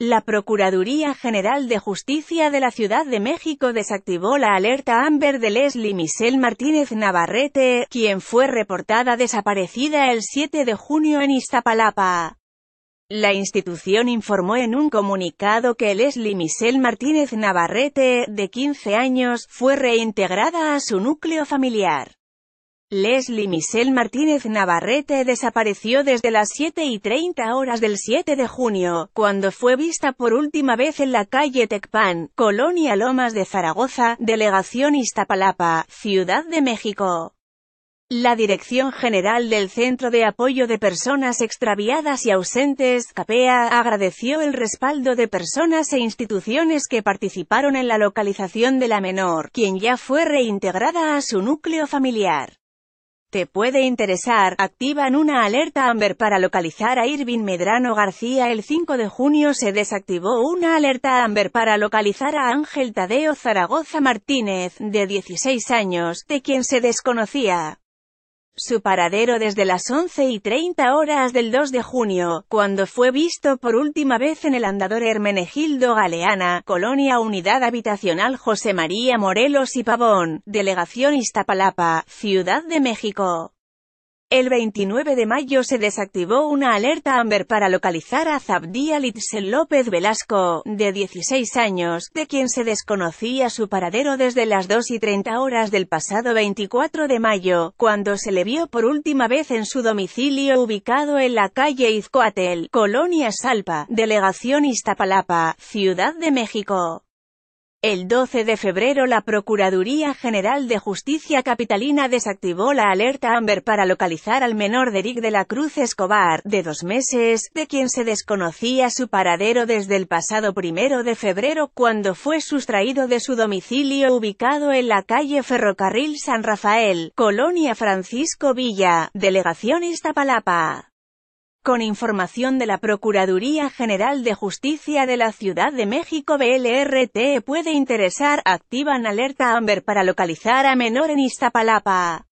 La Procuraduría General de Justicia de la Ciudad de México desactivó la alerta Amber de Leslie Michelle Martínez Navarrete, quien fue reportada desaparecida el 7 de junio en Iztapalapa. La institución informó en un comunicado que Leslie Michelle Martínez Navarrete, de 15 años, fue reintegrada a su núcleo familiar. Leslie Michelle Martínez Navarrete desapareció desde las 7 y 30 horas del 7 de junio, cuando fue vista por última vez en la calle Tecpan, Colonia Lomas de Zaragoza, Delegación Iztapalapa, Ciudad de México. La Dirección General del Centro de Apoyo de Personas Extraviadas y Ausentes, CAPEA, agradeció el respaldo de personas e instituciones que participaron en la localización de la menor, quien ya fue reintegrada a su núcleo familiar. Te puede interesar, activan una alerta Amber para localizar a Irving Medrano García. El 5 de junio se desactivó una alerta Amber para localizar a Ángel Tadeo Zaragoza Martínez, de 16 años, de quien se desconocía su paradero desde las 11 y 30 horas del 2 de junio, cuando fue visto por última vez en el andador Hermenegildo Galeana, Colonia Unidad Habitacional José María Morelos y Pavón, Delegación Iztapalapa, Ciudad de México. El 29 de mayo se desactivó una alerta Amber para localizar a Zabdía Litzel López Velasco, de 16 años, de quien se desconocía su paradero desde las 2 y 30 horas del pasado 24 de mayo, cuando se le vio por última vez en su domicilio ubicado en la calle Izcoatel, Colonia Salpa, Delegación Iztapalapa, Ciudad de México. El 12 de febrero la Procuraduría General de Justicia Capitalina desactivó la alerta Amber para localizar al menor Derick de la Cruz Escobar, de dos meses, de quien se desconocía su paradero desde el pasado primero de febrero cuando fue sustraído de su domicilio ubicado en la calle Ferrocarril San Rafael, Colonia Francisco Villa, Delegación Iztapalapa con información de la Procuraduría General de Justicia de la Ciudad de México BLRT puede interesar, activan alerta Amber para localizar a menor en Iztapalapa.